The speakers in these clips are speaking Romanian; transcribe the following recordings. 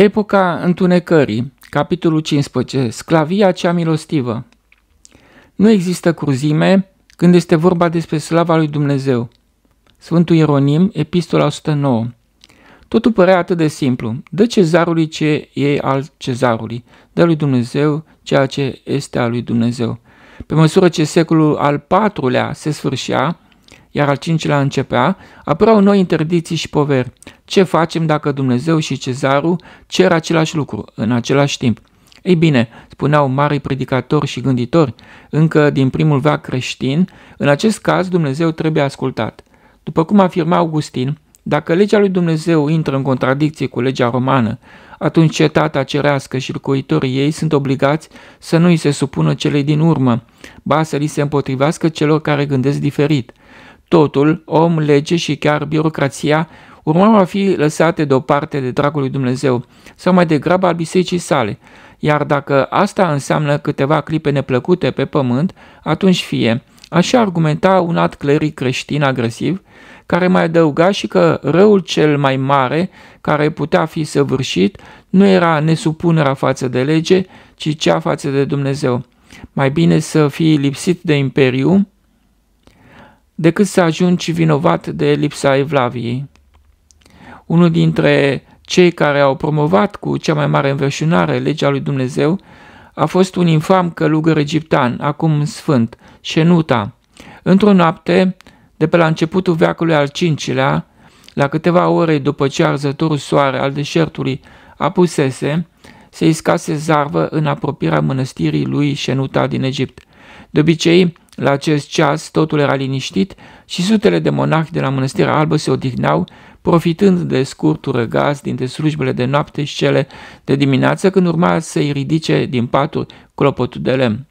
Epoca întunecării, capitolul 15, sclavia cea milostivă. Nu există cruzime când este vorba despre slava lui Dumnezeu. Sfântul Ieronim, epistola 109. Totul părea atât de simplu. Dă cezarului ce e al cezarului, dă lui Dumnezeu ceea ce este al lui Dumnezeu. Pe măsură ce secolul al IV-lea se sfârșea, iar al cincilea începea, apărau noi interdicții și poveri. Ce facem dacă Dumnezeu și cezarul cer același lucru în același timp? Ei bine, spuneau mari predicatori și gânditori, încă din primul veac creștin, în acest caz Dumnezeu trebuie ascultat. După cum afirma Augustin, dacă legea lui Dumnezeu intră în contradicție cu legea romană, atunci cetatea cerească și locuitorii ei sunt obligați să nu îi se supună celei din urmă, ba să li se împotrivească celor care gândesc diferit. Totul, om, lege și chiar birocrația, urmau a fi lăsate deoparte de dragul lui Dumnezeu, sau mai degrabă al bisericii sale, iar dacă asta înseamnă câteva clipe neplăcute pe pământ, atunci fie. Așa argumenta un alt cleric creștin agresiv, care mai adăuga și că răul cel mai mare care putea fi săvârșit nu era nesupunerea față de lege, ci cea față de Dumnezeu. Mai bine să fii lipsit de imperiu decât să ajungi vinovat de lipsa evlaviei. Unul dintre cei care au promovat cu cea mai mare înverșunare legea lui Dumnezeu a fost un infam călugăr egiptan, acum sfânt, Șenuta. Într-o noapte, de pe la începutul veacului al V-lea, la câteva ore după ce arzătorul soare al deșertului apusese, se iscase zarvă în apropierea mănăstirii lui Șenuta din Egipt. De obicei, la acest ceas totul era liniștit și sutele de monahi de la Mănăstirea Albă se odihnau, profitând de scurtul răgaz dintre slujbele de noapte și cele de dimineață, când urma să-i ridice din paturi clopotul de lemn.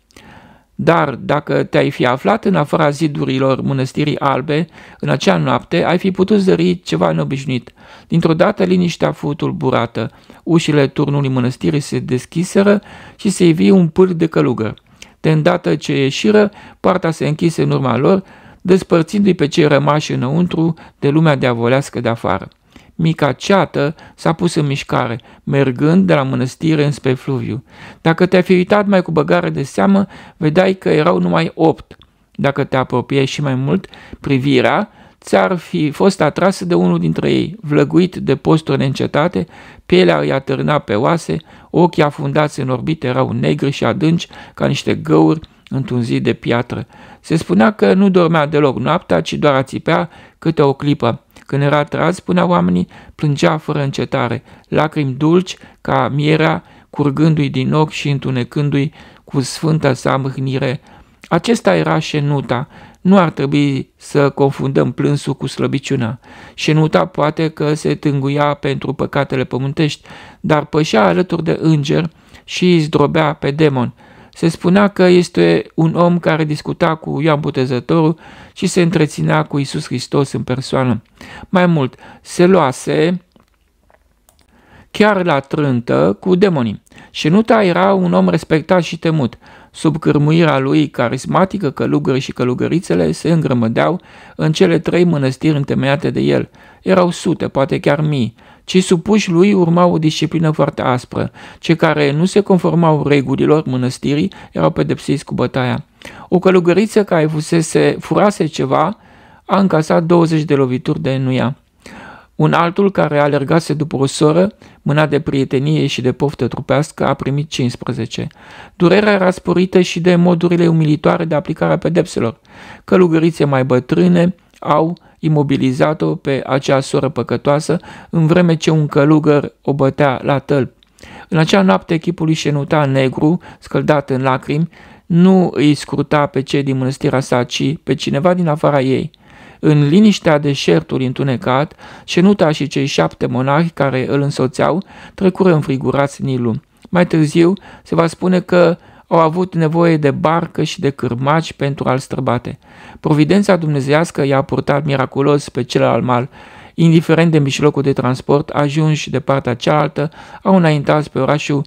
Dar dacă te-ai fi aflat în afara zidurilor mănăstirii albe, în acea noapte, ai fi putut zări ceva neobișnuit. Dintr-o dată liniștea fu tulburată, ușile turnului mănăstirii se deschiseră și se ivi un pârg de călugări de îndată ce ieșiră, poarta se închise în urma lor, despărțindu-i pe cei rămași înăuntru de lumea diavolească de afară. Mica ceată s-a pus în mișcare, mergând de la mănăstire înspre fluviu. Dacă te-ai fi uitat mai cu băgare de seamă, vedeai că erau numai opt. Dacă te apropiai și mai mult, privirea ți-ar fi fost atrasă de unul dintre ei, vlăguit de posturi încetate, pielea îi atârna pe oase, ochii afundați în orbite erau negri și adânci ca niște găuri întunzit de piatră. Se spunea că nu dormea deloc noaptea, ci doar ațipea câte o clipă. Când era tras, spunea oamenii, plângea fără încetare, lacrimi dulci ca mierea, curgându-i din ochi și întunecându-i cu sfânta sa mâhnire. Acesta era șenuta, nu ar trebui să confundăm plânsul cu slăbiciunea. Și uita poate că se tânguia pentru păcatele pământești, dar pășea alături de înger și îi zdrobea pe demon. Se spunea că este un om care discuta cu Ioan Botezătorul și se întreținea cu Isus Hristos în persoană. Mai mult, se luase chiar la trântă, cu demonii. Șenuta era un om respectat și temut. Sub cârmuirea lui carismatică, călugării și călugărițele se îngrămădeau în cele trei mănăstiri întemeiate de el. Erau sute, poate chiar mii. Cei supuși lui urmau o disciplină foarte aspră. Cei care nu se conformau regulilor mănăstirii erau pedepsiți cu bătaia. O călugăriță care fusese, furase ceva a încasat 20 de lovituri de nuia. Un altul, care alergase după o soră, mâna de prietenie și de poftă trupească, a primit 15. Durerea era sporită și de modurile umilitoare de aplicare a pedepselor. Călugărițe mai bătrâne au imobilizat-o pe acea soră păcătoasă, în vreme ce un călugăr o bătea la tălp. În acea noapte, echipul lui Șenuta negru, scăldat în lacrimi, nu îi scruta pe cei din mănăstirea sa, ci pe cineva din afara ei. În liniștea deșertului întunecat, Cenuta și cei șapte monahi care îl însoțeau trecură înfrigurați Nilul. Mai târziu se va spune că au avut nevoie de barcă și de cârmaci pentru a-l străbate. Providența dumnezeiască i-a purtat miraculos pe celălalt mal. Indiferent de mijlocul de transport, ajunși de partea cealaltă, au înaintat spre orașul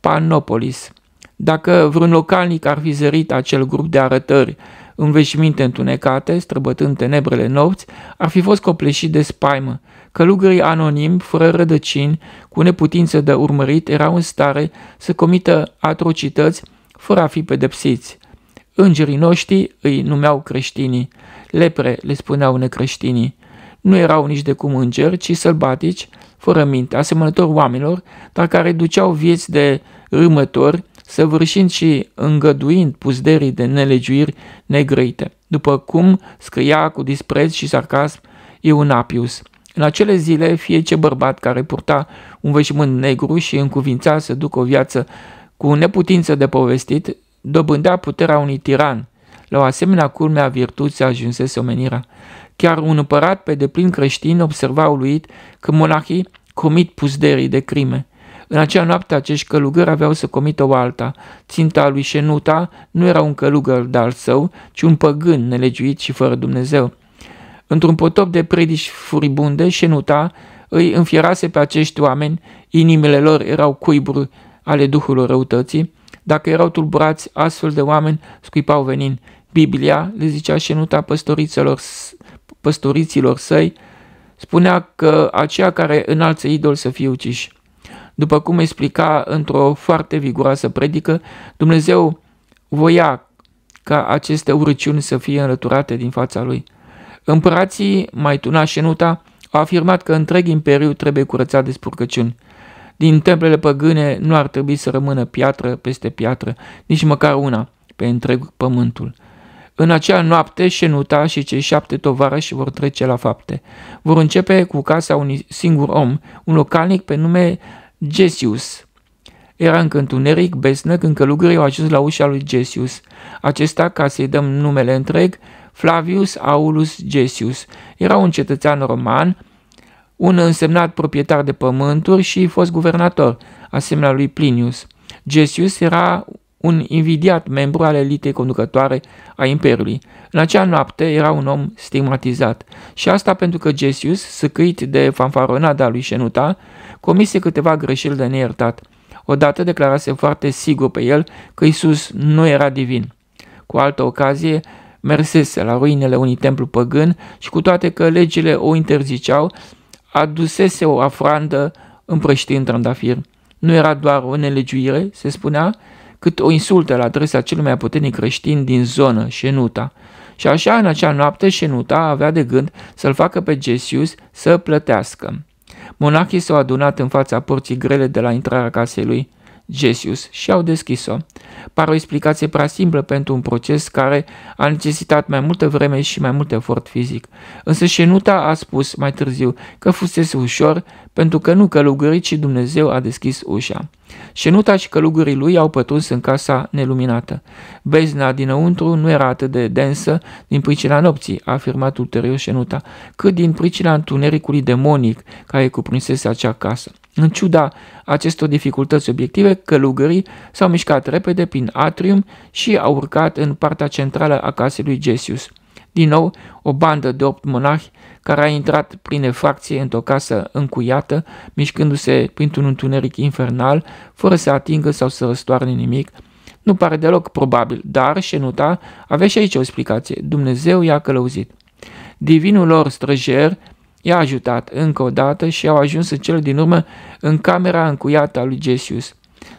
Panopolis. Dacă vreun localnic ar fi zărit acel grup de arătări în veșminte întunecate, străbătând tenebrele nopți, ar fi fost copleșit de spaimă. Călugării anonimi, fără rădăcini, cu neputință de urmărit, erau în stare să comită atrocități fără a fi pedepsiți. Îngerii noștri îi numeau creștinii, lepre le spuneau necreștinii. Nu erau nici de cum îngeri, ci sălbatici, fără minte, asemănători oamenilor, dar care duceau vieți de râmători săvârșind și îngăduind puzderii de nelegiuiri negrăite, după cum scria cu dispreț și sarcasm Eunapius. În acele zile, fie ce bărbat care purta un veșmânt negru și încuvința să ducă o viață cu neputință de povestit, dobândea puterea unui tiran. La o asemenea culme a virtuții ajunsese omenirea. Chiar un împărat pe deplin creștin observa uluit că monahii comit puzderii de crime – în acea noapte acești călugări aveau să comită o alta. Ținta lui Șenuta nu era un călugăr de-al său, ci un păgân nelegiuit și fără Dumnezeu. Într-un potop de predici furibunde, Șenuta îi înfierase pe acești oameni, inimile lor erau cuiburi ale duhului răutății, dacă erau tulburați, astfel de oameni scuipau venin. Biblia le zicea șenuta păstoriților, păstoriților săi, spunea că aceia care înalță idol să fie uciși. După cum explica într-o foarte viguroasă predică, Dumnezeu voia ca aceste urăciuni să fie înlăturate din fața lui. Împărații Maituna și Nuta au afirmat că întreg imperiu trebuie curățat de spurcăciuni. Din templele păgâne nu ar trebui să rămână piatră peste piatră, nici măcar una, pe întreg pământul. În acea noapte, Șenuta și cei șapte tovarăși vor trece la fapte. Vor începe cu casa unui singur om, un localnic pe nume Gesius. Era încă întuneric, besnă, când călugării au ajuns la ușa lui Gesius. Acesta, ca să-i dăm numele întreg, Flavius Aulus Gesius, era un cetățean roman, un însemnat proprietar de pământuri și fost guvernator, asemenea lui Plinius. Gesius era un invidiat membru al elitei conducătoare a Imperiului. În acea noapte era un om stigmatizat și asta pentru că Gesius, săcăit de fanfaronada lui Șenuta, comise câteva greșeli de neiertat. Odată declarase foarte sigur pe el că Isus nu era divin. Cu altă ocazie, mersese la ruinele unui templu păgân și cu toate că legile o interziceau, adusese o afrandă împrăștind trandafir. Nu era doar o nelegiuire, se spunea, cât o insultă la adresa cel mai puternic creștin din zonă, Șenuta. Și așa, în acea noapte, Șenuta avea de gând să-l facă pe Gesius să plătească. Monachii s-au adunat în fața porții grele de la intrarea casei lui Gesius și au deschis-o. Pare o explicație prea simplă pentru un proces care a necesitat mai multă vreme și mai mult efort fizic. Însă Șenuta a spus mai târziu că fusese ușor pentru că nu călugării, ci Dumnezeu a deschis ușa. Șenuta și călugurii lui au pătruns în casa neluminată. Bezna dinăuntru nu era atât de densă din pricina nopții, a afirmat ulterior Șenuta, cât din pricina întunericului demonic care cuprinsese acea casă. În ciuda acestor dificultăți obiective, călugării s-au mișcat repede prin atrium și au urcat în partea centrală a casei lui Gesius. Din nou, o bandă de opt monahi care a intrat prin efracție într-o casă încuiată, mișcându-se printr-un întuneric infernal, fără să atingă sau să răstoarne nimic, nu pare deloc probabil, dar Șenuta avea și aici o explicație. Dumnezeu i-a călăuzit. Divinul lor străjer i-a ajutat încă o dată și au ajuns în cel din urmă în camera încuiată a lui Gesius.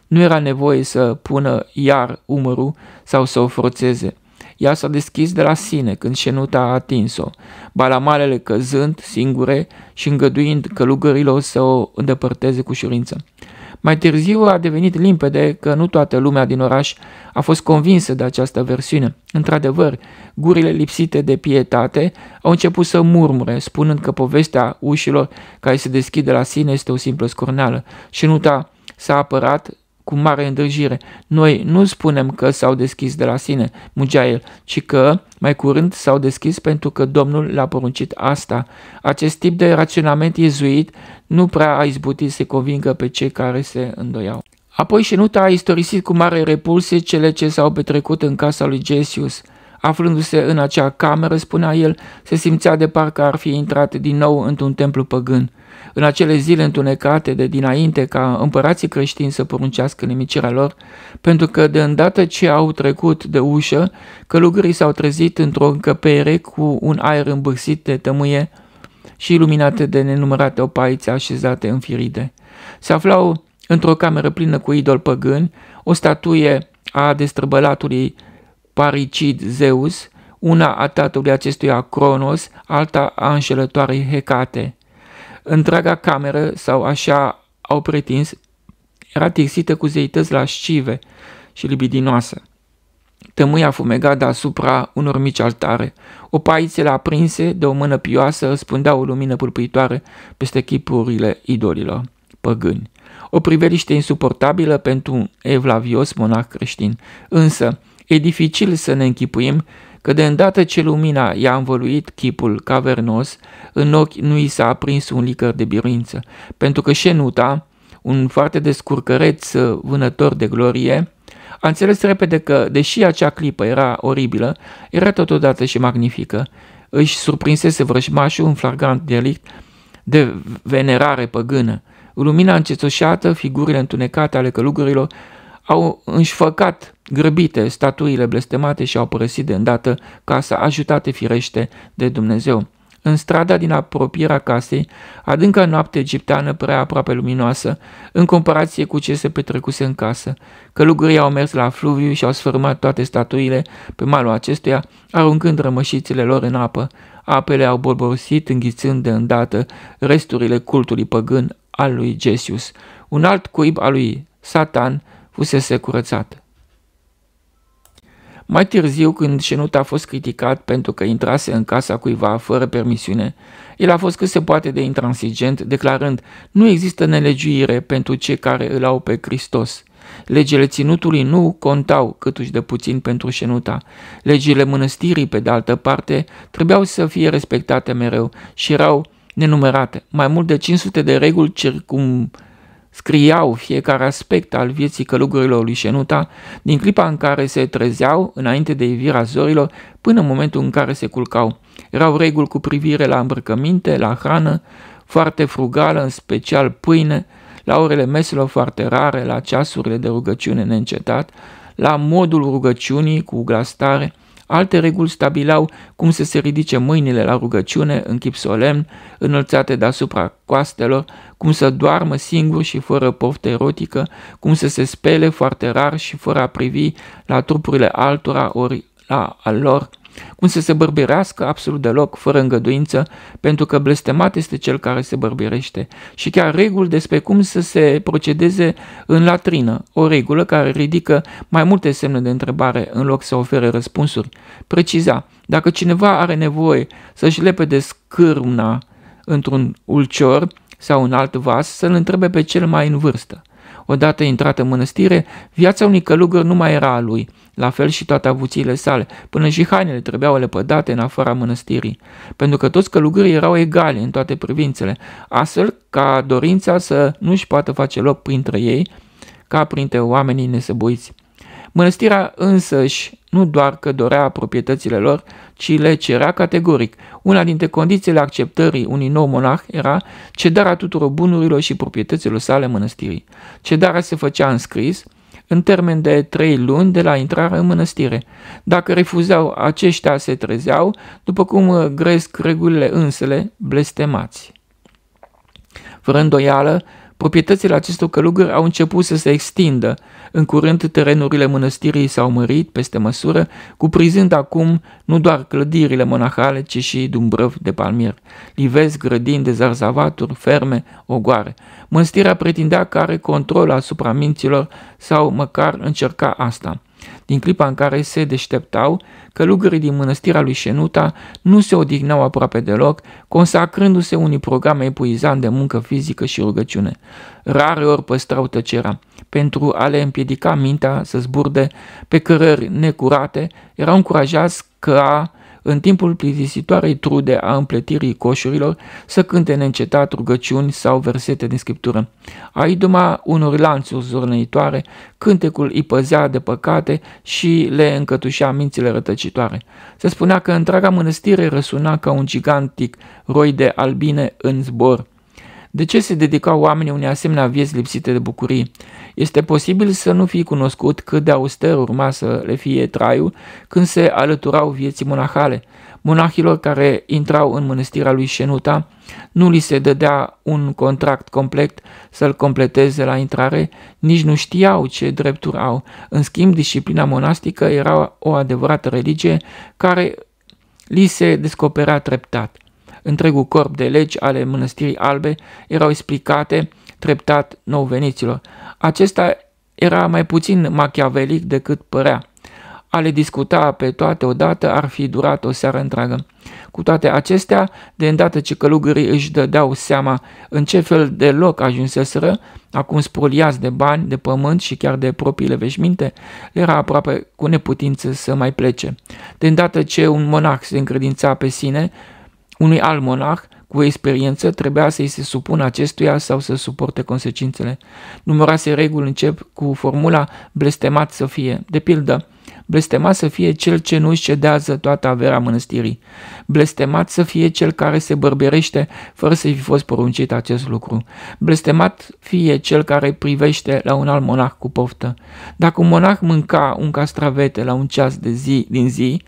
Nu era nevoie să pună iar umărul sau să o forțeze. Ea s-a deschis de la sine când șenuta a atins-o, balamalele căzând singure și îngăduind călugărilor să o îndepărteze cu ușurință. Mai târziu a devenit limpede că nu toată lumea din oraș a fost convinsă de această versiune. Într-adevăr, gurile lipsite de pietate au început să murmure, spunând că povestea ușilor care se deschid de la sine este o simplă scorneală. Și s-a apărat cu mare îndrăjire. Noi nu spunem că s-au deschis de la sine, mugea el, ci că mai curând s-au deschis pentru că Domnul l-a poruncit asta. Acest tip de raționament iezuit nu prea a izbutit să convingă pe cei care se îndoiau. Apoi Șenuta a istorisit cu mare repulsie cele ce s-au petrecut în casa lui Gesius. Aflându-se în acea cameră, spunea el, se simțea de parcă ar fi intrat din nou într-un templu păgân. În acele zile întunecate de dinainte ca împărații creștini să poruncească nimicirea lor, pentru că de îndată ce au trecut de ușă, călugării s-au trezit într-o încăpere cu un aer îmbârsit de tămâie și iluminate de nenumărate opaițe așezate în firide. Se aflau într-o cameră plină cu idol păgân, o statuie a destrăbălatului paricid Zeus, una a tatălui acestuia Cronos, alta a înșelătoarei Hecate. Întreaga cameră, sau așa au pretins, era tixită cu zeități lascive și libidinoasă. Tămâia fumega deasupra unor mici altare. O paițele aprinse de o mână pioasă răspundea o lumină purpuitoare peste chipurile idolilor păgâni. O priveliște insuportabilă pentru un evlavios monah creștin. Însă, e dificil să ne închipuim că de îndată ce lumina i-a învăluit chipul cavernos, în ochi nu i s-a aprins un licăr de biruință, pentru că șenuta, un foarte descurcăreț uh, vânător de glorie, a înțeles repede că, deși acea clipă era oribilă, era totodată și magnifică. Își surprinsese vrășmașul un flagrant delict de venerare păgână. Lumina încețoșată, figurile întunecate ale călugărilor, au înșfăcat grăbite statuile blestemate și au părăsit de îndată casa ajutate firește de Dumnezeu. În strada din apropierea casei, adânca noapte egipteană prea aproape luminoasă, în comparație cu ce se petrecuse în casă. călugurii au mers la fluviu și au sfârmat toate statuile pe malul acestuia, aruncând rămășițele lor în apă. Apele au bolborosit, înghițând de îndată resturile cultului păgân al lui Gesius. Un alt cuib al lui Satan fusese curățată. Mai târziu, când Șenut a fost criticat pentru că intrase în casa cuiva fără permisiune, el a fost cât se poate de intransigent, declarând, nu există nelegiuire pentru cei care îl au pe Hristos. Legile ținutului nu contau câtuși de puțin pentru Șenuta. Legile mănăstirii, pe de altă parte, trebuiau să fie respectate mereu și erau nenumărate. Mai mult de 500 de reguli circum scriau fiecare aspect al vieții călugărilor lui Șenuta din clipa în care se trezeau înainte de ivirea zorilor până în momentul în care se culcau. Erau reguli cu privire la îmbrăcăminte, la hrană, foarte frugală, în special pâine, la orele meselor foarte rare, la ceasurile de rugăciune neîncetat, la modul rugăciunii cu glastare, Alte reguli stabilau cum să se ridice mâinile la rugăciune în chip solemn, înălțate deasupra coastelor, cum să doarmă singur și fără poftă erotică, cum să se spele foarte rar și fără a privi la trupurile altora ori la al lor, cum să se bărbirească absolut deloc, fără îngăduință, pentru că blestemat este cel care se bărbirește. Și chiar reguli despre cum să se procedeze în latrină, o regulă care ridică mai multe semne de întrebare în loc să ofere răspunsuri. Preciza, dacă cineva are nevoie să-și lepede scârna într-un ulcior sau un alt vas, să-l întrebe pe cel mai în vârstă. Odată intrat în mănăstire, viața unui călugăr nu mai era a lui, la fel și toate avuțiile sale, până și hainele trebuiau lepădate în afara mănăstirii, pentru că toți călugării erau egali în toate privințele, astfel ca dorința să nu-și poată face loc printre ei, ca printre oamenii nesăbuiți. Mănăstirea însăși nu doar că dorea proprietățile lor, ci le cerea categoric. Una dintre condițiile acceptării unui nou monarh era cedarea tuturor bunurilor și proprietăților sale mănăstirii. Cedarea se făcea în scris, în termen de trei luni de la intrarea în mănăstire. Dacă refuzau, aceștia se trezeau, după cum uh, gresc regulile însele, blestemați. Fără îndoială, proprietățile acestor călugări au început să se extindă în curând, terenurile mănăstirii s-au mărit peste măsură, cuprizând acum nu doar clădirile monahale, ci și dumbrăv de palmier, livezi, grădini de zarzavaturi, ferme, ogoare. Mănăstirea pretindea că are control asupra minților sau măcar încerca asta. Din clipa în care se deșteptau, călugării din mănăstirea lui Șenuta nu se odihneau aproape deloc, consacrându-se unui program epuizant de muncă fizică și rugăciune. Rare ori păstrau tăcerea. Pentru a le împiedica mintea să zburde pe cărări necurate, erau încurajați că a în timpul plictisitoarei trude a împletirii coșurilor, să cânte neîncetat rugăciuni sau versete din scriptură. A iduma unor lanțuri zornăitoare, cântecul îi păzea de păcate și le încătușea mințile rătăcitoare. Se spunea că întreaga mănăstire răsuna ca un gigantic roi de albine în zbor. De ce se dedicau oamenii unei asemenea vieți lipsite de bucurii? Este posibil să nu fi cunoscut cât de auster urma să le fie traiul când se alăturau vieții monahale. Monahilor care intrau în mănăstirea lui Șenuta, nu li se dădea un contract complet să-l completeze la intrare, nici nu știau ce drepturi au. În schimb, disciplina monastică era o adevărată religie care li se descopera treptat întregul corp de legi ale mănăstirii albe erau explicate treptat nou veniților. Acesta era mai puțin machiavelic decât părea. A le discuta pe toate odată ar fi durat o seară întreagă. Cu toate acestea, de îndată ce călugării își dădeau seama în ce fel de loc ajunseseră, acum spoliați de bani, de pământ și chiar de propriile veșminte, era aproape cu neputință să mai plece. De îndată ce un monah se încredința pe sine, unui alt monah cu experiență trebuia să-i se supună acestuia sau să suporte consecințele. Numeroase reguli încep cu formula blestemat să fie. De pildă, blestemat să fie cel ce nu își cedează toată averea mănăstirii, blestemat să fie cel care se bărberește fără să-i fi fost poruncit acest lucru, blestemat fie cel care privește la un alt monah cu poftă. Dacă un monah mânca un castravete la un ceas de zi din zi,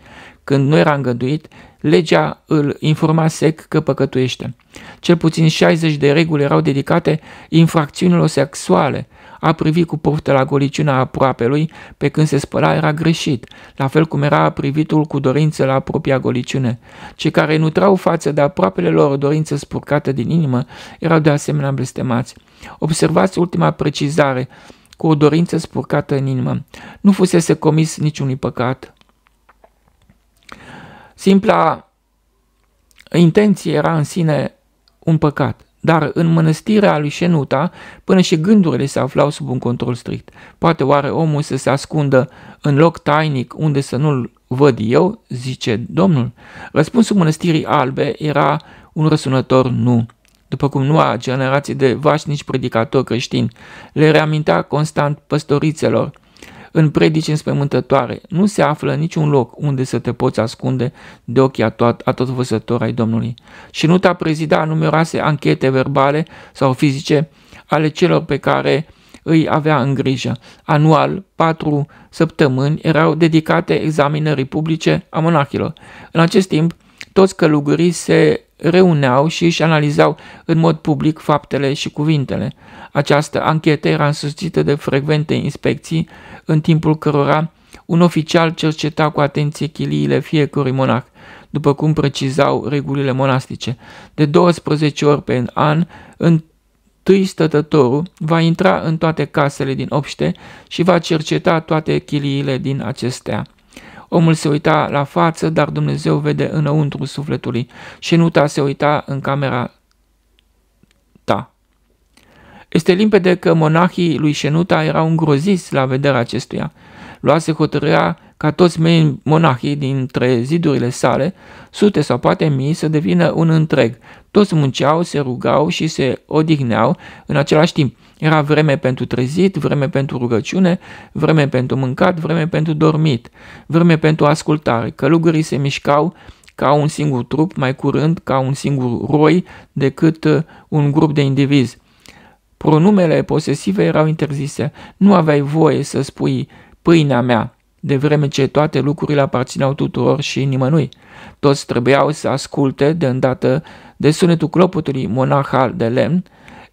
când nu era îngăduit, legea îl informa sec că păcătuiește. Cel puțin 60 de reguli erau dedicate infracțiunilor sexuale. A privi cu poftă la goliciunea aproape lui pe când se spăla era greșit, la fel cum era privitul cu dorință la propria goliciune. Cei care nutrau față de aproapele lor dorință spurcată din inimă erau de asemenea blestemați. Observați ultima precizare, cu o dorință spurcată în inimă. Nu fusese comis niciunui păcat. Simpla intenție era în sine un păcat, dar în mănăstirea lui Șenuta până și gândurile se aflau sub un control strict. Poate oare omul să se ascundă în loc tainic unde să nu-l văd eu, zice Domnul. Răspunsul mănăstirii albe era un răsunător nu. După cum nu a generații de nici predicatori creștini le reamintea constant păstorițelor în predici înspăimântătoare nu se află niciun loc unde să te poți ascunde de ochii atotvăsători ai Domnului și nu te-a prezida numeroase anchete verbale sau fizice ale celor pe care îi avea în grijă. Anual, patru săptămâni erau dedicate examinării publice a monahilor. În acest timp, toți călugurii se reuneau și își analizau în mod public faptele și cuvintele. Această anchetă era însuțită de frecvente inspecții, în timpul cărora un oficial cerceta cu atenție chiliile fiecărui monah, după cum precizau regulile monastice. De 12 ori pe an, întâi stătătorul va intra în toate casele din obște și va cerceta toate chiliile din acestea. Omul se uita la față, dar Dumnezeu vede înăuntru sufletului și nuta se uita în camera este limpede că monahii lui Șenuta erau îngroziți la vederea acestuia. Luase hotărârea ca toți monahii dintre zidurile sale, sute sau poate mii, să devină un întreg. Toți munceau, se rugau și se odihneau în același timp. Era vreme pentru trezit, vreme pentru rugăciune, vreme pentru mâncat, vreme pentru dormit, vreme pentru ascultare. Călugării se mișcau ca un singur trup, mai curând ca un singur roi decât uh, un grup de indivizi. Pronumele posesive erau interzise. Nu aveai voie să spui pâinea mea, de vreme ce toate lucrurile aparțineau tuturor și nimănui. Toți trebuiau să asculte de îndată de sunetul clopotului monahal de lemn.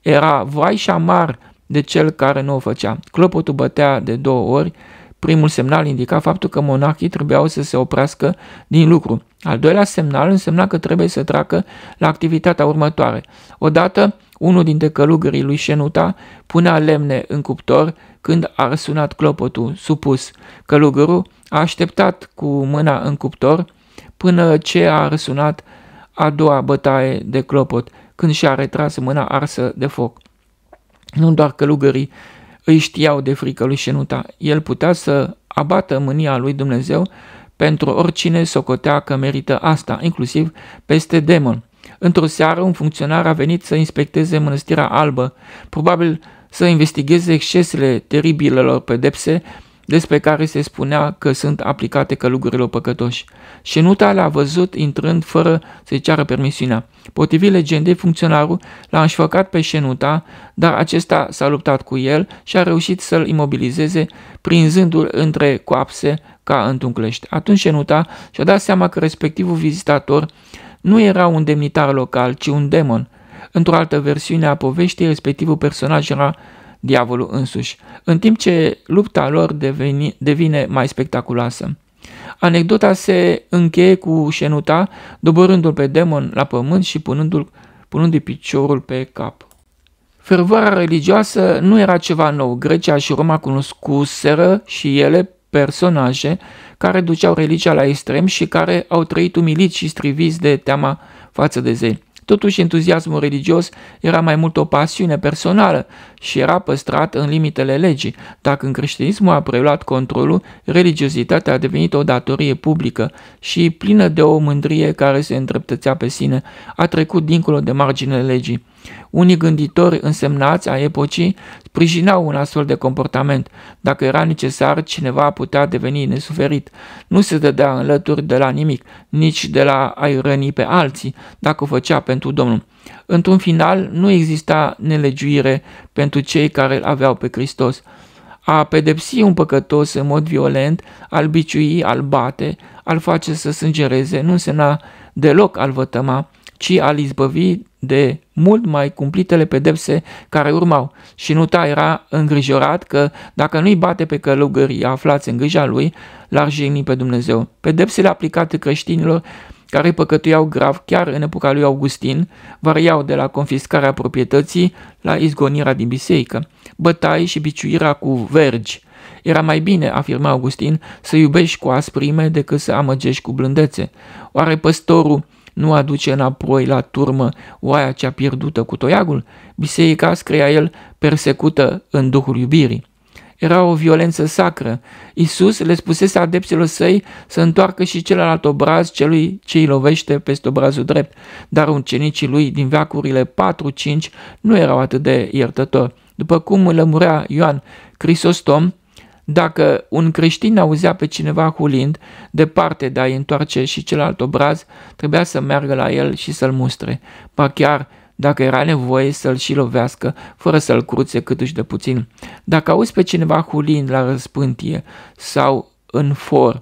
Era vai și amar de cel care nu o făcea. Clopotul bătea de două ori. Primul semnal indica faptul că monahii trebuiau să se oprească din lucru. Al doilea semnal însemna că trebuie să treacă la activitatea următoare. Odată, unul dintre călugării lui Șenuta punea lemne în cuptor când a răsunat clopotul supus. Călugărul a așteptat cu mâna în cuptor până ce a răsunat a doua bătaie de clopot, când și-a retras mâna arsă de foc. Nu doar călugării îi știau de frică lui Șenuta, el putea să abată mânia lui Dumnezeu pentru oricine socotea că merită asta, inclusiv peste demon. Într-o seară, un funcționar a venit să inspecteze mănăstirea albă, probabil să investigheze excesele teribilelor pedepse despre care se spunea că sunt aplicate călugurilor păcătoși. Șenuta l-a văzut intrând fără să-i ceară permisiunea. Potrivit legendei, funcționarul l-a înșfăcat pe Șenuta, dar acesta s-a luptat cu el și a reușit să-l imobilizeze, prinzându-l între coapse ca întânclești. Atunci Șenuta și-a dat seama că respectivul vizitator nu era un demnitar local, ci un demon. Într-o altă versiune a poveștii, respectivul personaj era diavolul însuși, în timp ce lupta lor deveni, devine mai spectaculoasă. Anecdota se încheie cu șenuta, doborându-l pe demon la pământ și punându-l, punându piciorul pe cap. Fervoarea religioasă nu era ceva nou. Grecia și Roma cunoscuseră și ele personaje care duceau religia la extrem și care au trăit umiliți și striviți de teama față de zei. Totuși, entuziasmul religios era mai mult o pasiune personală și era păstrat în limitele legii. Dacă în creștinismul a preluat controlul, religiozitatea a devenit o datorie publică și, plină de o mândrie care se îndreptățea pe sine, a trecut dincolo de marginile legii. Unii gânditori însemnați a epocii sprijinau un astfel de comportament. Dacă era necesar, cineva putea deveni nesuferit. Nu se dădea înlături de la nimic, nici de la a-i răni pe alții, dacă o făcea pentru Domnul. Într-un final, nu exista nelegiuire pentru cei care îl aveau pe Hristos. A pedepsi un păcătos în mod violent, al biciui, al bate, al face să sângereze, nu însemna deloc al vătăma, ci a izbăvi de mult mai cumplitele pedepse care urmau. Și Nuta era îngrijorat că dacă nu-i bate pe călugării aflați în grija lui, l-ar jigni pe Dumnezeu. Pedepsele aplicate creștinilor care păcătuiau grav chiar în epoca lui Augustin, variau de la confiscarea proprietății la izgonirea din biserică, bătai și biciuirea cu vergi. Era mai bine, afirma Augustin, să iubești cu asprime decât să amăgești cu blândețe. Oare păstorul nu aduce înapoi la turmă oaia cea pierdută cu toiagul, biserica, scria el, persecută în duhul iubirii. Era o violență sacră. Iisus le spusese adepților săi să întoarcă și celălalt obraz celui ce îi lovește peste obrazul drept, dar ucenicii lui din veacurile 4-5 nu erau atât de iertători. După cum lămurea Ioan Crisostom, dacă un creștin auzea pe cineva hulind, departe de a-i întoarce și celălalt obraz, trebuia să meargă la el și să-l mustre, Pa chiar dacă era nevoie să-l și lovească, fără să-l cruțe cât de puțin. Dacă auzi pe cineva hulind la răspântie sau în for,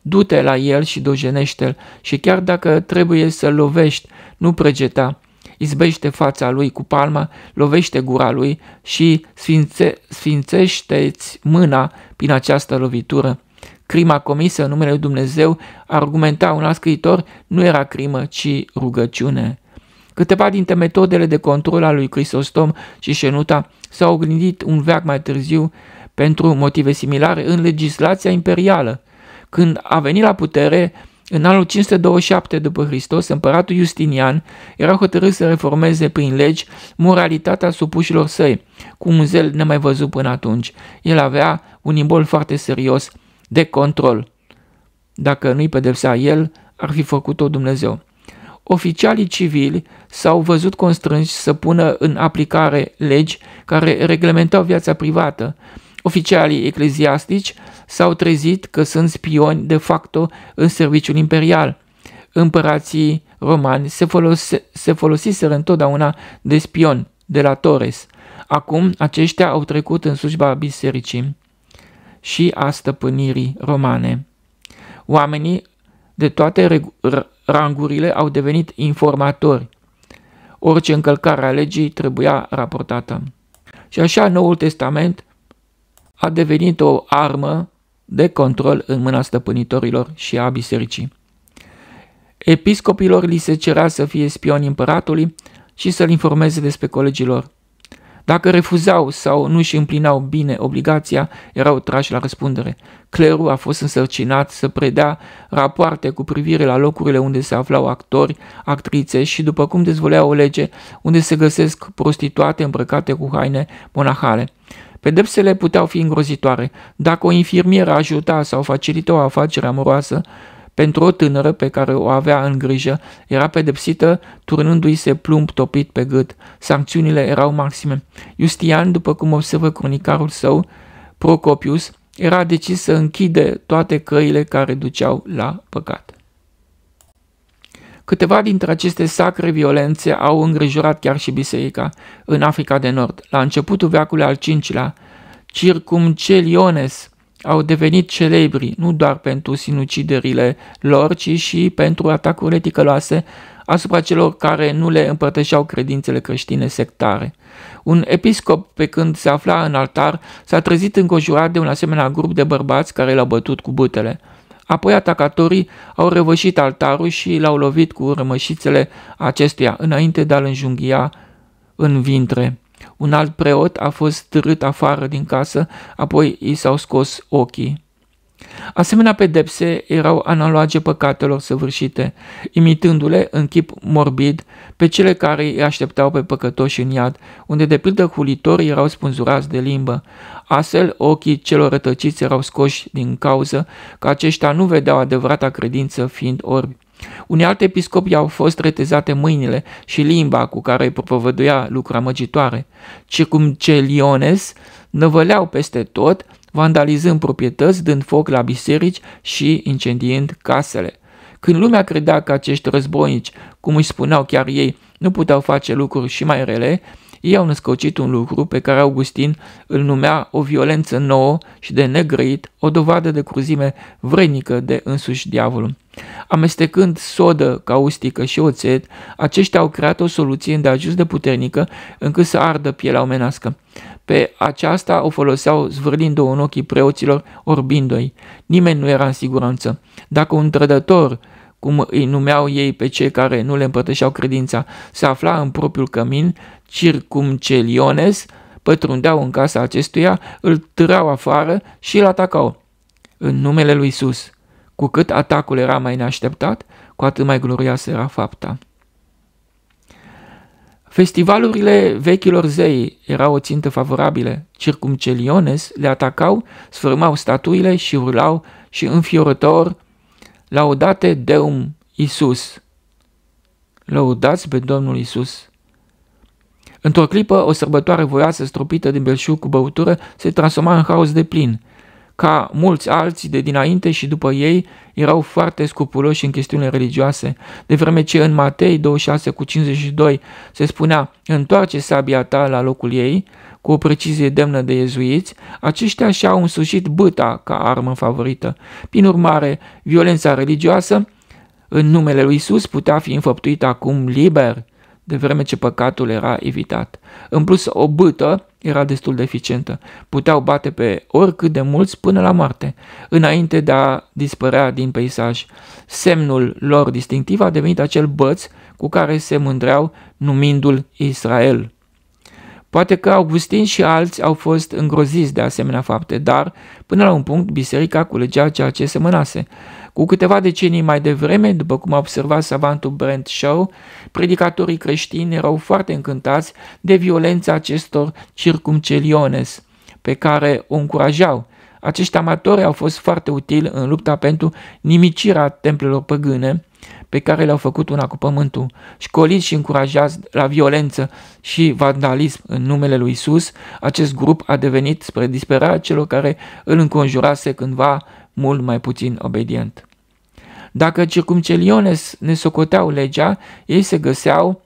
du-te la el și dojenește-l și chiar dacă trebuie să-l lovești, nu pregeta, izbește fața lui cu palma, lovește gura lui și sfințe, sfințește-ți mâna prin această lovitură. Crima comisă în numele lui Dumnezeu, argumenta un alt scriitor, nu era crimă, ci rugăciune. Câteva dintre metodele de control al lui Crisostom și Șenuta s-au oglindit un veac mai târziu pentru motive similare în legislația imperială. Când a venit la putere, în anul 527 după Hristos, împăratul Justinian era hotărât să reformeze prin legi moralitatea supușilor săi, cu un zel nemai văzut până atunci. El avea un imbol foarte serios de control. Dacă nu-i pedepsea el, ar fi făcut-o Dumnezeu. Oficialii civili s-au văzut constrânși să pună în aplicare legi care reglementau viața privată, Oficialii ecleziastici s-au trezit că sunt spioni de facto în serviciul imperial. Împărații romani se, folose, se folosiseră întotdeauna de spion, de la Torres. Acum aceștia au trecut în slujba bisericii și a stăpânirii romane. Oamenii de toate rangurile au devenit informatori. Orice încălcare a legii trebuia raportată. Și așa Noul Testament a devenit o armă de control în mâna stăpânitorilor și a bisericii. Episcopilor li se cerea să fie spioni împăratului și să-l informeze despre colegilor. Dacă refuzau sau nu își împlinau bine obligația, erau trași la răspundere. Clerul a fost însărcinat să predea rapoarte cu privire la locurile unde se aflau actori, actrițe și, după cum dezvolea o lege, unde se găsesc prostituate îmbrăcate cu haine monahale. Pedepsele puteau fi îngrozitoare. Dacă o infirmieră ajuta sau facilita o afacere amoroasă pentru o tânără pe care o avea în grijă, era pedepsită turnându-i se plumb topit pe gât. Sancțiunile erau maxime. Justian, după cum observă cronicarul său, Procopius, era decis să închide toate căile care duceau la păcat. Câteva dintre aceste sacre violențe au îngrijorat chiar și biserica în Africa de Nord. La începutul veacului al V-lea, circumceliones au devenit celebri nu doar pentru sinuciderile lor, ci și pentru atacurile ticăloase asupra celor care nu le împărtășeau credințele creștine sectare. Un episcop, pe când se afla în altar, s-a trezit înconjurat de un asemenea grup de bărbați care l-au bătut cu butele – Apoi atacatorii au răvășit altarul și l-au lovit cu rămășițele acestuia înainte de a-l înjunghia în vintre. Un alt preot a fost târât afară din casă, apoi i s-au scos ochii. Asemenea pedepse erau analoage păcatelor săvârșite, imitându-le în chip morbid pe cele care îi așteptau pe păcătoși în iad, unde de pildă hulitori erau spânzurați de limbă. Astfel, ochii celor rătăciți erau scoși din cauză că aceștia nu vedeau adevărata credință fiind orbi. Unii alte episcopi au fost retezate mâinile și limba cu care îi propovăduia cum amăgitoare. Circumceliones năvăleau peste tot vandalizând proprietăți, dând foc la biserici și incendiind casele. Când lumea credea că acești războinici, cum își spuneau chiar ei, nu puteau face lucruri și mai rele, ei au născocit un lucru pe care Augustin îl numea o violență nouă și de negrăit, o dovadă de cruzime vrenică de însuși diavolul. Amestecând sodă, caustică și oțet, aceștia au creat o soluție ajuns de puternică încât să ardă pielea omenească. Pe aceasta o foloseau zvârlind-o în ochii preoților, orbindu-i. Nimeni nu era în siguranță. Dacă un trădător, cum îi numeau ei pe cei care nu le împărtășeau credința, se afla în propriul cămin, circumceliones, pătrundeau în casa acestuia, îl târau afară și îl atacau. În numele lui sus, Cu cât atacul era mai neașteptat, cu atât mai glorioasă era fapta. Festivalurile vechilor zei erau o țintă favorabilă. Circumceliones le atacau, sfârmau statuile și urlau și înfiorător Laudate Deum Isus. Lăudați pe Domnul Isus. Într-o clipă, o sărbătoare voioasă stropită din belșug cu băutură se transforma în haos de plin – ca mulți alții de dinainte și după ei, erau foarte scrupuloși în chestiunile religioase, de vreme ce în Matei 26 cu 52 se spunea întoarce sabia ta la locul ei, cu o precizie demnă de iezuiți, aceștia și-au însușit băta ca armă favorită. Prin urmare, violența religioasă, în numele lui Isus, putea fi înfăptuită acum liber, de vreme ce păcatul era evitat. În plus, o bâtă era destul de eficientă. Puteau bate pe oricât de mulți până la moarte, înainte de a dispărea din peisaj. Semnul lor distinctiv a devenit acel băț cu care se mândreau numindu-l Israel. Poate că Augustin și alți au fost îngroziți de asemenea fapte, dar, până la un punct, biserica culegea ceea ce semănase. Cu câteva decenii mai devreme, după cum a observat savantul Brent Shaw, predicatorii creștini erau foarte încântați de violența acestor circumceliones, pe care o încurajau. Acești amatori au fost foarte utili în lupta pentru nimicirea templelor păgâne, pe care le-au făcut una cu pământul. Școliți și încurajați la violență și vandalism în numele lui Isus, acest grup a devenit spre disperarea celor care îl înconjurase cândva mult mai puțin obedient. Dacă circumceliones ne socoteau legea, ei se găseau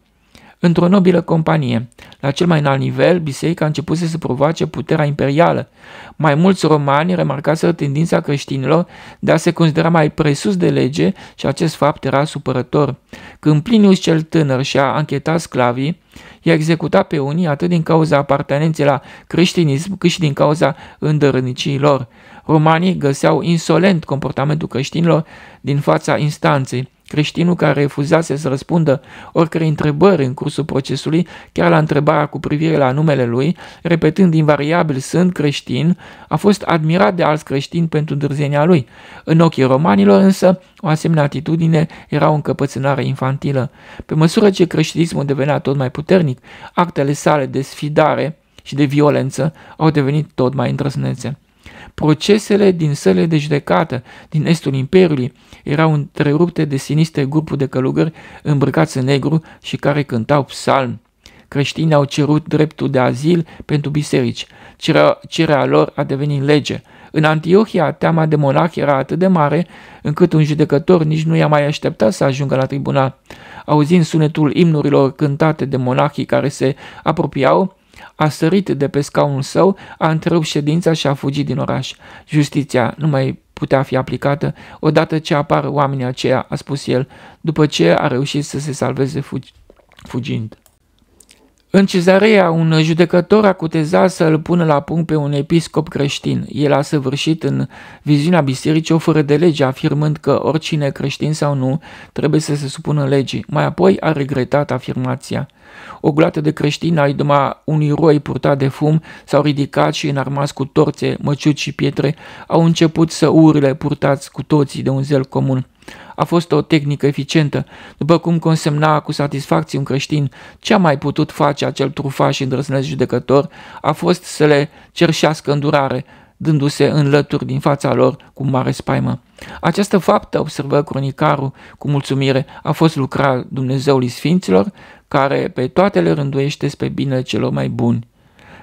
într-o nobilă companie. La cel mai înalt nivel, biserica a început să se provoace puterea imperială. Mai mulți romani remarcaseră tendința creștinilor de a se considera mai presus de lege și acest fapt era supărător. Când Plinius cel tânăr și-a anchetat sclavii, i-a executat pe unii atât din cauza apartenenței la creștinism, cât și din cauza îndărânicii lor. Romanii găseau insolent comportamentul creștinilor din fața instanței. Creștinul care refuzase să răspundă oricărei întrebări în cursul procesului, chiar la întrebarea cu privire la numele lui, repetând invariabil sunt creștin, a fost admirat de alți creștini pentru dârzenia lui. În ochii romanilor însă, o asemenea atitudine era o încăpățânare infantilă. Pe măsură ce creștinismul devenea tot mai puternic, actele sale de sfidare și de violență au devenit tot mai îndrăznețe. Procesele din sălile de judecată din estul Imperiului erau întrerupte de sinistre grupuri de călugări îmbrăcați în negru și care cântau psalm. Creștinii au cerut dreptul de azil pentru biserici. cerea lor a devenit lege. În Antiohia, teama de monah era atât de mare încât un judecător nici nu i-a mai așteptat să ajungă la tribunal. Auzind sunetul imnurilor cântate de monahii care se apropiau, a sărit de pe scaunul său, a întrerupt ședința și a fugit din oraș. Justiția nu mai putea fi aplicată odată ce apar oamenii aceia, a spus el, după ce a reușit să se salveze fugi- fugind. În cezarea, un judecător a cutezat să îl pună la punct pe un episcop creștin. El a săvârșit în viziunea bisericii o fără de lege, afirmând că oricine creștin sau nu trebuie să se supună legii. Mai apoi a regretat afirmația. O gloată de creștini ai duma unui roi purtat de fum s-au ridicat și înarmați cu torțe, măciuți și pietre, au început să urle purtați cu toții de un zel comun. A fost o tehnică eficientă, după cum consemna cu satisfacție un creștin ce a mai putut face acel trufaș și îndrăznesc judecător, a fost să le cerșească îndurare, dându-se în lături din fața lor cu mare spaimă. Această faptă, observă cronicarul cu mulțumire, a fost lucrarea Dumnezeului Sfinților, care pe toate le rânduiește spre binele celor mai buni.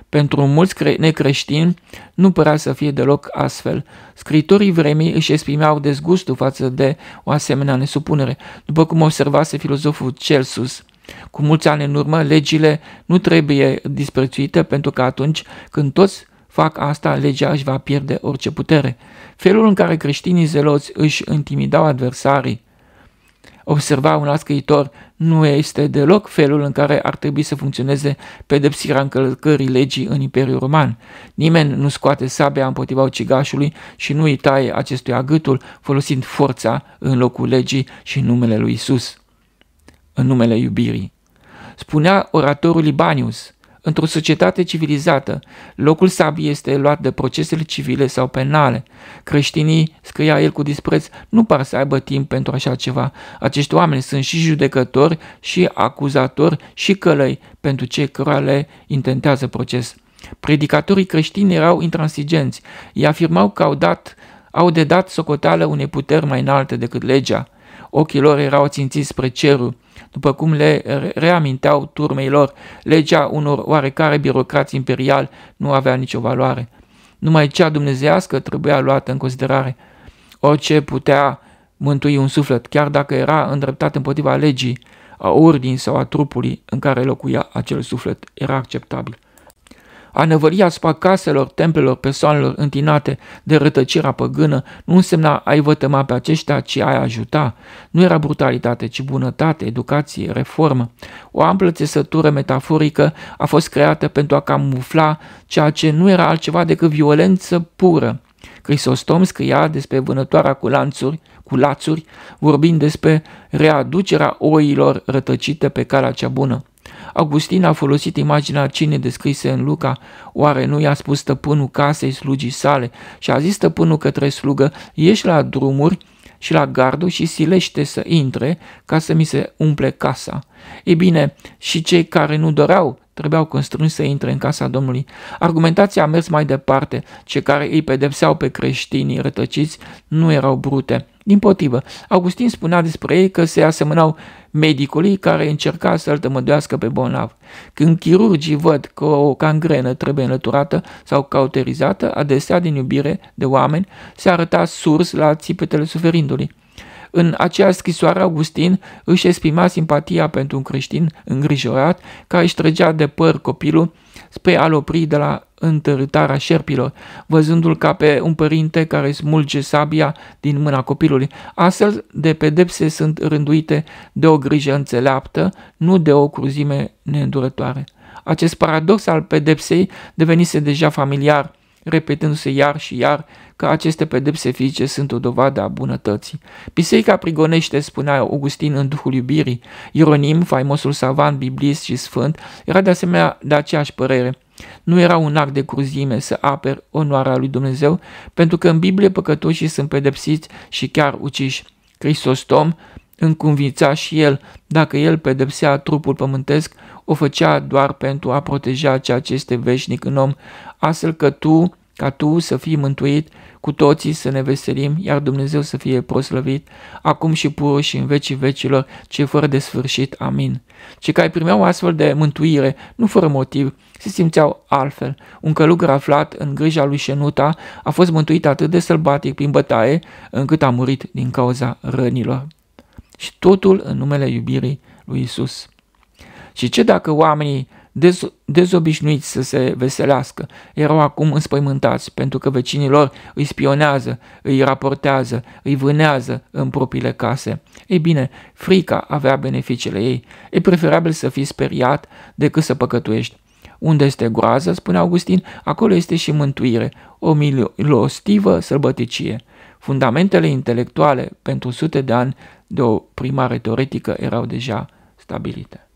Pentru mulți necreștini nu părea să fie deloc astfel. Scritorii vremii își exprimeau dezgustul față de o asemenea nesupunere, după cum observase filozoful Celsus. Cu mulți ani în urmă, legile nu trebuie disprețuite pentru că atunci când toți fac asta, legea își va pierde orice putere. Felul în care creștinii zeloți își intimidau adversarii, observa un alt scriitor, nu este deloc felul în care ar trebui să funcționeze pedepsirea încălcării legii în Imperiul Roman. Nimeni nu scoate sabia împotriva ucigașului și nu îi taie acestui agâtul folosind forța în locul legii și în numele lui Isus, în numele iubirii. Spunea oratorul Libanius, Într-o societate civilizată, locul sabiei este luat de procesele civile sau penale. Creștinii, scria el cu dispreț, nu par să aibă timp pentru așa ceva. Acești oameni sunt și judecători, și acuzatori, și călăi pentru cei cărora le intentează proces. Predicatorii creștini erau intransigenți. Ei afirmau că au, dat, au de dat socoteală unei puteri mai înalte decât legea. Ochii lor erau țintiți spre cerul, după cum le reaminteau turmei lor, legea unor oarecare birocrați imperial nu avea nicio valoare. Numai cea dumnezească trebuia luată în considerare. Orice putea mântui un suflet, chiar dacă era îndreptat împotriva legii, a ordinii sau a trupului în care locuia acel suflet, era acceptabil. A năvălia asupra caselor, templelor, persoanelor întinate de rătăcirea păgână nu însemna a-i vătăma pe aceștia, ci a-i ajuta. Nu era brutalitate, ci bunătate, educație, reformă. O amplă țesătură metaforică a fost creată pentru a camufla ceea ce nu era altceva decât violență pură. Crisostom scria despre vânătoarea cu lanțuri, cu lațuri, vorbind despre readucerea oilor rătăcite pe calea cea bună. Augustin a folosit imaginea cine descrise în Luca. Oare nu i-a spus stăpânul casei slugii sale și a zis stăpânul către slugă, ieși la drumuri și la gardul și silește să intre ca să mi se umple casa. Ei bine, și cei care nu doreau trebuiau constrâns să intre în casa Domnului. Argumentația a mers mai departe. Cei care îi pedepseau pe creștinii rătăciți nu erau brute, din potrivă, Augustin spunea despre ei că se asemănau medicului care încerca să-l tămăduiască pe bolnav. Când chirurgii văd că o cangrenă trebuie înlăturată sau cauterizată, adesea din iubire de oameni, se arăta surs la țipetele suferindului. În acea scrisoare, Augustin își exprima simpatia pentru un creștin îngrijorat care își trăgea de păr copilul spre a-l opri de la întărâtarea șerpilor, văzându-l ca pe un părinte care smulge sabia din mâna copilului. Astfel de pedepse sunt rânduite de o grijă înțeleaptă, nu de o cruzime neîndurătoare. Acest paradox al pedepsei devenise deja familiar – repetându-se iar și iar că aceste pedepse fizice sunt o dovadă a bunătății. Biserica prigonește, spunea Augustin în Duhul Iubirii. Ieronim, faimosul savan, biblist și sfânt, era de asemenea de aceeași părere. Nu era un act de cruzime să aper onoarea lui Dumnezeu, pentru că în Biblie păcătoșii sunt pedepsiți și chiar uciși. Tom, înconvința și el, dacă el pedepsea trupul pământesc, o făcea doar pentru a proteja ceea ce este veșnic în om, astfel că tu, ca tu să fii mântuit, cu toții să ne veselim, iar Dumnezeu să fie proslăvit, acum și pur și în vecii vecilor, ce fără de sfârșit. Amin. Cei care primeau astfel de mântuire, nu fără motiv, se simțeau altfel. Un călugăr aflat în grija lui Șenuta a fost mântuit atât de sălbatic prin bătaie, încât a murit din cauza rănilor. Și totul în numele iubirii lui Isus. Și ce dacă oamenii dez- dezobișnuiți să se veselească erau acum înspăimântați pentru că vecinilor îi spionează, îi raportează, îi vânează în propriile case? Ei bine, frica avea beneficiile ei. E preferabil să fii speriat decât să păcătuiești. Unde este groază, spune Augustin, acolo este și mântuire, o milostivă sălbăticie. Fundamentele intelectuale pentru sute de ani de o primare teoretică erau deja stabilite.